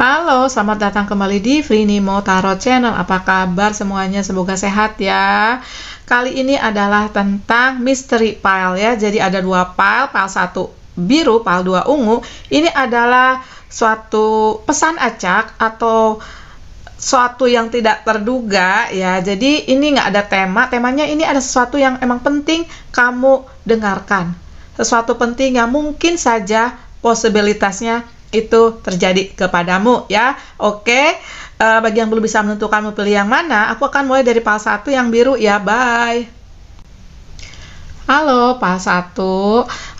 Halo, selamat datang kembali di Vrinimo Tarot Channel. Apa kabar semuanya? Semoga sehat ya. Kali ini adalah tentang mystery pile ya. Jadi ada dua pile, pile satu biru, pile dua ungu. Ini adalah suatu pesan acak atau suatu yang tidak terduga ya. Jadi ini nggak ada tema, temanya ini ada sesuatu yang emang penting kamu dengarkan. Sesuatu penting yang mungkin saja posibilitasnya itu terjadi kepadamu ya. Oke. E, bagi yang belum bisa menentukan mau pilih yang mana, aku akan mulai dari pal 1 yang biru ya. Bye. Halo, pal 1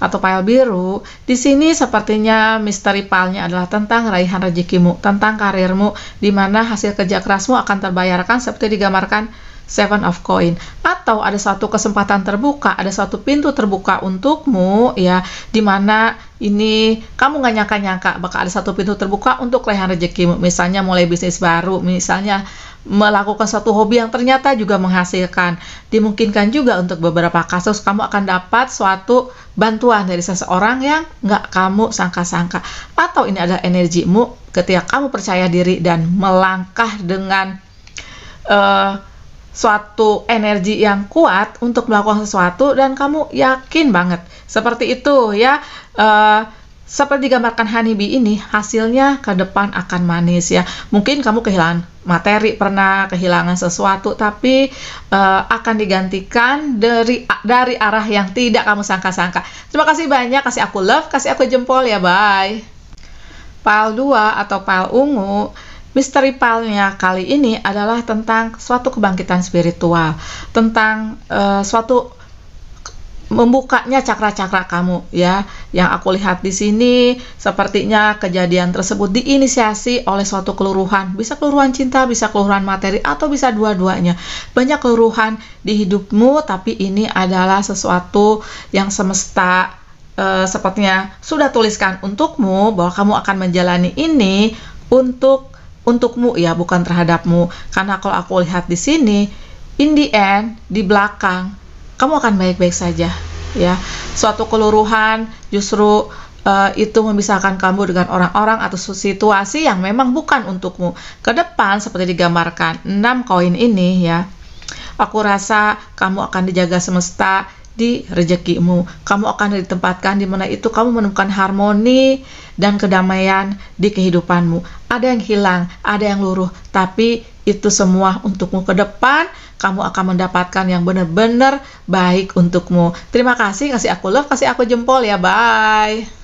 atau pal biru. Di sini sepertinya misteri palnya adalah tentang raihan rezekimu, tentang karirmu, di mana hasil kerja kerasmu akan terbayarkan seperti digambarkan Seven of Coin atau ada suatu kesempatan terbuka, ada suatu pintu terbuka untukmu ya di mana ini kamu nggak nyangka-nyangka bakal ada satu pintu terbuka untuk lehan rezeki, misalnya mulai bisnis baru misalnya melakukan satu hobi yang ternyata juga menghasilkan dimungkinkan juga untuk beberapa kasus kamu akan dapat suatu bantuan dari seseorang yang nggak kamu sangka-sangka atau ini adalah energimu ketika kamu percaya diri dan melangkah dengan uh, suatu energi yang kuat untuk melakukan sesuatu dan kamu yakin banget. Seperti itu ya. Uh, seperti digambarkan honeybee ini, hasilnya ke depan akan manis ya. Mungkin kamu kehilangan materi pernah, kehilangan sesuatu, tapi uh, akan digantikan dari dari arah yang tidak kamu sangka-sangka. Terima kasih banyak, kasih aku love, kasih aku jempol ya, bye. Pal 2 atau pal ungu Misteri palnya kali ini adalah tentang suatu kebangkitan spiritual, tentang uh, suatu membukanya cakra-cakra kamu ya. Yang aku lihat di sini sepertinya kejadian tersebut diinisiasi oleh suatu keluruhan. Bisa keluruhan cinta, bisa keluruhan materi atau bisa dua-duanya. Banyak keluruhan di hidupmu tapi ini adalah sesuatu yang semesta e, sepertinya sudah tuliskan untukmu bahwa kamu akan menjalani ini untuk untukmu ya, bukan terhadapmu. Karena kalau aku lihat di sini, in the end, di belakang, kamu akan baik-baik saja. Ya, suatu keluruhan justru uh, itu memisahkan kamu dengan orang-orang atau situasi yang memang bukan untukmu. Ke depan seperti digambarkan 6 koin ini ya. Aku rasa kamu akan dijaga semesta di rezekimu. Kamu akan ditempatkan di mana itu kamu menemukan harmoni dan kedamaian di kehidupanmu. Ada yang hilang, ada yang luruh, tapi itu semua untukmu ke depan. Kamu akan mendapatkan yang benar-benar baik untukmu. Terima kasih, kasih aku love, kasih aku jempol ya. Bye.